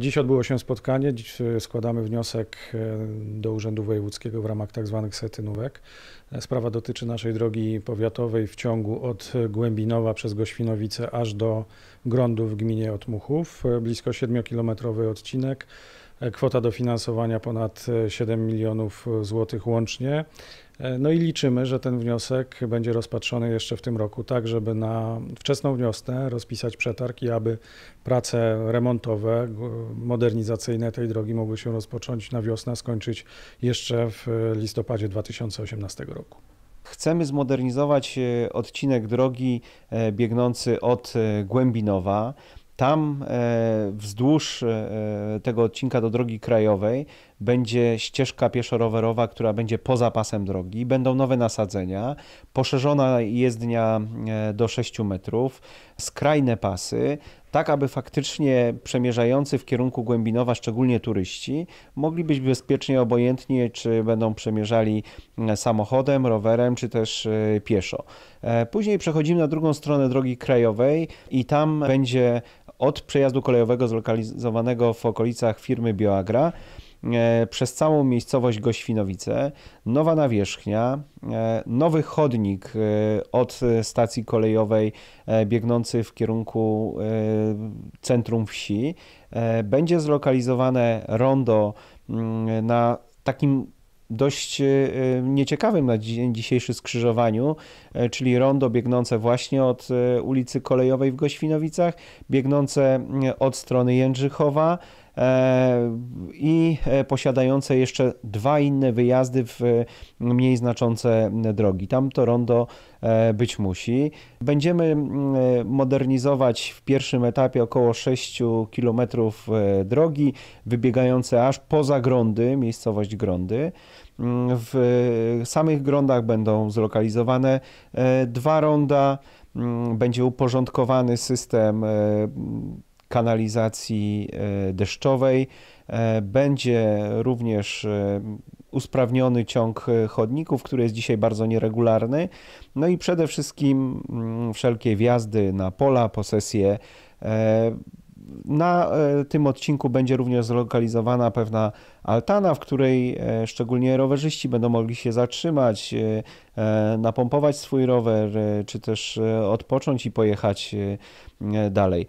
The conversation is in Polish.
Dziś odbyło się spotkanie, dziś e, składamy wniosek e, do Urzędu Wojewódzkiego w ramach tzw. Tak setynówek. E, sprawa dotyczy naszej drogi powiatowej w ciągu od Głębinowa przez Goświnowice aż do Grądu w gminie Otmuchów, blisko 7-kilometrowy odcinek. Kwota dofinansowania ponad 7 milionów złotych łącznie. E, no i liczymy, że ten wniosek będzie rozpatrzony jeszcze w tym roku, tak żeby na wczesną wiosnę rozpisać przetarg i aby prace remontowe, modernizacyjne tej drogi mogły się rozpocząć na wiosnę, skończyć jeszcze w listopadzie 2018 roku. Chcemy zmodernizować e, odcinek drogi e, biegnący od Głębinowa tam wzdłuż tego odcinka do drogi krajowej będzie ścieżka pieszo-rowerowa, która będzie poza pasem drogi, będą nowe nasadzenia, poszerzona jezdnia e, do 6 metrów, skrajne pasy, tak aby faktycznie przemierzający w kierunku Głębinowa, szczególnie turyści, mogli być bezpiecznie, obojętnie, czy będą przemierzali e, samochodem, rowerem, czy też e, pieszo. Później przechodzimy na drugą stronę drogi krajowej i tam będzie od przejazdu kolejowego zlokalizowanego w okolicach firmy Bioagra E, przez całą miejscowość Goświnowice, nowa nawierzchnia, e, nowy chodnik e, od stacji kolejowej biegnący w kierunku centrum wsi. Będzie zlokalizowane rondo mm, na takim dość nieciekawym na dzisiejszy skrzyżowaniu, czyli rondo biegnące właśnie od ulicy Kolejowej w Goświnowicach, biegnące mm, od strony Jędrzychowa, E, i e, posiadające jeszcze dwa inne wyjazdy w e, mniej znaczące drogi. Tam to rondo być musi. Będziemy modernizować w pierwszym etapie około 6 km drogi wybiegające aż poza Grądy, miejscowość Grądy. Mm, w samych Grądach będą zlokalizowane dwa ronda. Mm, będzie uporządkowany system kanalizacji e, deszczowej. E, będzie również e, usprawniony ciąg chodników, który jest dzisiaj bardzo nieregularny. No i przede wszystkim mm, wszelkie wjazdy na pola, posesje. Na tym odcinku będzie również zlokalizowana pewna altana, w której szczególnie rowerzyści będą mogli się zatrzymać, napompować swój rower, czy też odpocząć i pojechać dalej.